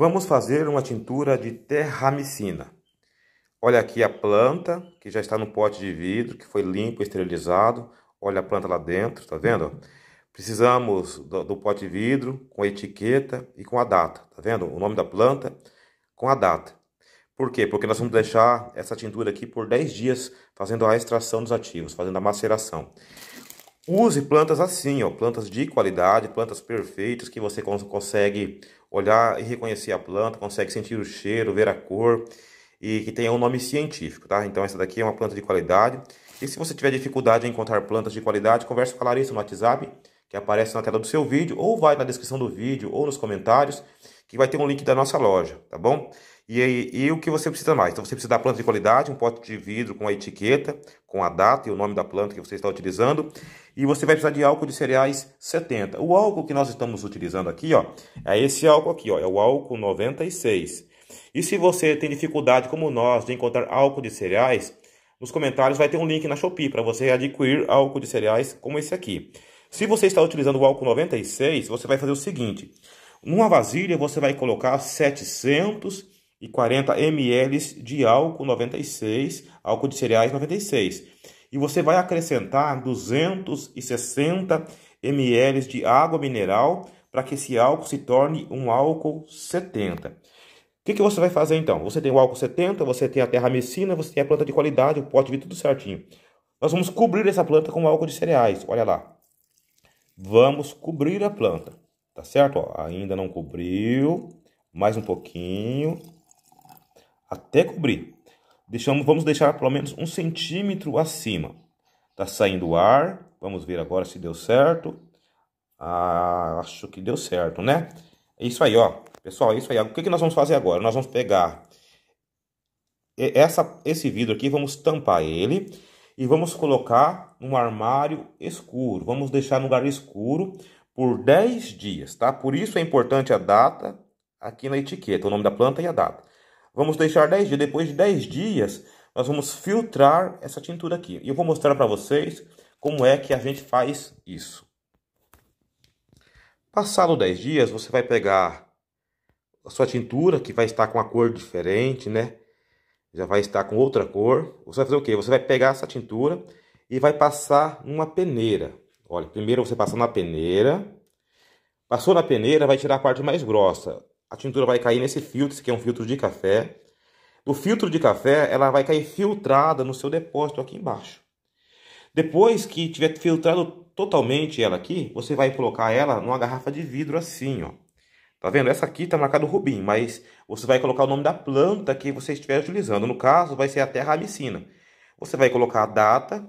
Vamos fazer uma tintura de terramicina. Olha aqui a planta que já está no pote de vidro, que foi limpo, esterilizado. Olha a planta lá dentro, tá vendo? Precisamos do, do pote de vidro com etiqueta e com a data, tá vendo? O nome da planta com a data. Por quê? Porque nós vamos deixar essa tintura aqui por 10 dias fazendo a extração dos ativos, fazendo a maceração. Use plantas assim, ó, plantas de qualidade, plantas perfeitas que você cons consegue olhar e reconhecer a planta, consegue sentir o cheiro, ver a cor e que tenha um nome científico, tá? Então essa daqui é uma planta de qualidade. E se você tiver dificuldade em encontrar plantas de qualidade, converse com a Larissa no WhatsApp, que aparece na tela do seu vídeo, ou vai na descrição do vídeo ou nos comentários, que vai ter um link da nossa loja, tá bom? E, aí, e o que você precisa mais? Então, você precisa da planta de qualidade, um pote de vidro com a etiqueta, com a data e o nome da planta que você está utilizando. E você vai precisar de álcool de cereais 70. O álcool que nós estamos utilizando aqui, ó, é esse álcool aqui, ó, é o álcool 96. E se você tem dificuldade, como nós, de encontrar álcool de cereais, nos comentários vai ter um link na Shopee para você adquirir álcool de cereais como esse aqui. Se você está utilizando o álcool 96, você vai fazer o seguinte. Numa vasilha, você vai colocar 700 e 40 ml de álcool 96, álcool de cereais 96. E você vai acrescentar 260 ml de água mineral para que esse álcool se torne um álcool 70. O que, que você vai fazer então? Você tem o álcool 70, você tem a terra messina, você tem a planta de qualidade, o pote vir tudo certinho. Nós vamos cobrir essa planta com álcool de cereais, olha lá. Vamos cobrir a planta, tá certo? Ó, ainda não cobriu, mais um pouquinho, até cobrir. Deixamos, vamos deixar pelo menos um centímetro acima. Tá saindo o ar. Vamos ver agora se deu certo. Ah, acho que deu certo, né? É isso aí, ó. Pessoal, é isso aí. O que, que nós vamos fazer agora? Nós vamos pegar essa, esse vidro aqui, vamos tampar ele e vamos colocar num armário escuro. Vamos deixar no lugar escuro por 10 dias, tá? Por isso é importante a data aqui na etiqueta, o nome da planta e a data. Vamos deixar 10 dias. Depois de 10 dias, nós vamos filtrar essa tintura aqui. E eu vou mostrar para vocês como é que a gente faz isso. Passado 10 dias, você vai pegar a sua tintura, que vai estar com uma cor diferente, né? Já vai estar com outra cor. Você vai fazer o quê? Você vai pegar essa tintura e vai passar numa peneira. Olha, primeiro você passa na peneira. Passou na peneira, vai tirar a parte mais grossa a tintura vai cair nesse filtro, esse aqui é um filtro de café. Do filtro de café, ela vai cair filtrada no seu depósito aqui embaixo. Depois que tiver filtrado totalmente ela aqui, você vai colocar ela numa garrafa de vidro assim, ó. Tá vendo? Essa aqui tá marcado rubim, mas você vai colocar o nome da planta que você estiver utilizando. No caso, vai ser a terra amicina. Você vai colocar a data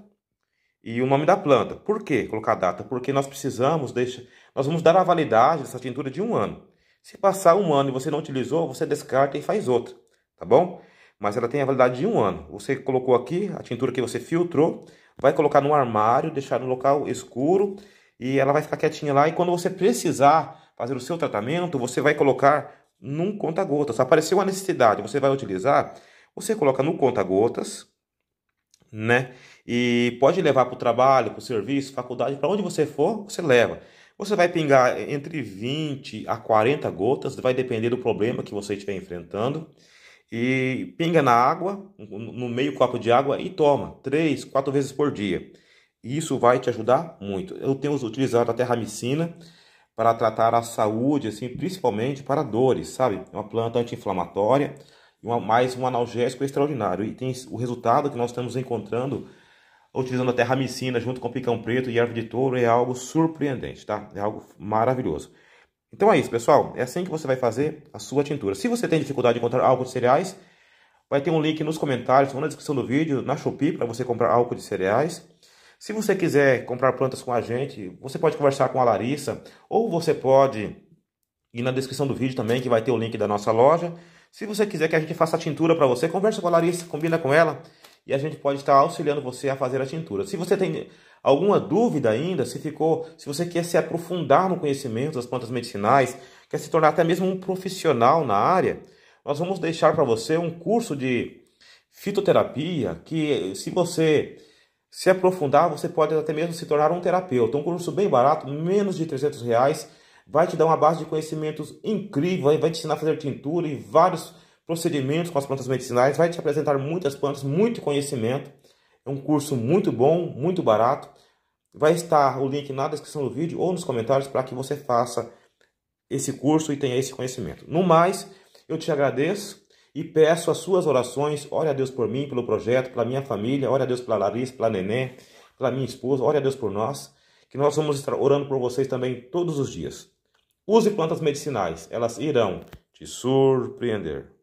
e o nome da planta. Por que colocar a data? Porque nós precisamos, deixa, nós vamos dar a validade dessa tintura de um ano. Se passar um ano e você não utilizou, você descarta e faz outra, tá bom? Mas ela tem a validade de um ano. Você colocou aqui a tintura que você filtrou, vai colocar no armário, deixar no local escuro e ela vai ficar quietinha lá. E quando você precisar fazer o seu tratamento, você vai colocar num conta-gotas. Se apareceu uma necessidade, você vai utilizar, você coloca no conta-gotas, né? E pode levar para o trabalho, para o serviço, faculdade, para onde você for, você leva. Você vai pingar entre 20 a 40 gotas, vai depender do problema que você estiver enfrentando. E pinga na água, no meio copo de água e toma 3, 4 vezes por dia. Isso vai te ajudar muito. Eu tenho utilizado a terramicina para tratar a saúde, assim, principalmente para dores, sabe? É uma planta anti-inflamatória e mais um analgésico extraordinário. E tem o resultado que nós estamos encontrando utilizando até micina junto com picão preto e erva de touro, é algo surpreendente, tá? É algo maravilhoso. Então é isso, pessoal. É assim que você vai fazer a sua tintura. Se você tem dificuldade de encontrar álcool de cereais, vai ter um link nos comentários ou na descrição do vídeo, na Shopee, para você comprar álcool de cereais. Se você quiser comprar plantas com a gente, você pode conversar com a Larissa ou você pode ir na descrição do vídeo também, que vai ter o link da nossa loja. Se você quiser que a gente faça a tintura para você, conversa com a Larissa, combina com ela e a gente pode estar auxiliando você a fazer a tintura. Se você tem alguma dúvida ainda, se ficou, se você quer se aprofundar no conhecimento das plantas medicinais, quer se tornar até mesmo um profissional na área, nós vamos deixar para você um curso de fitoterapia que se você se aprofundar, você pode até mesmo se tornar um terapeuta. Um curso bem barato, menos de 300 reais, vai te dar uma base de conhecimentos incrível, vai te ensinar a fazer tintura e vários procedimentos com as plantas medicinais, vai te apresentar muitas plantas, muito conhecimento. É um curso muito bom, muito barato. Vai estar o link na descrição do vídeo ou nos comentários para que você faça esse curso e tenha esse conhecimento. No mais, eu te agradeço e peço as suas orações. Ore a Deus por mim, pelo projeto, pela minha família, ore a Deus pela Larissa, pela Nenê, pela minha esposa, ore a Deus por nós, que nós vamos estar orando por vocês também todos os dias. Use plantas medicinais, elas irão te surpreender.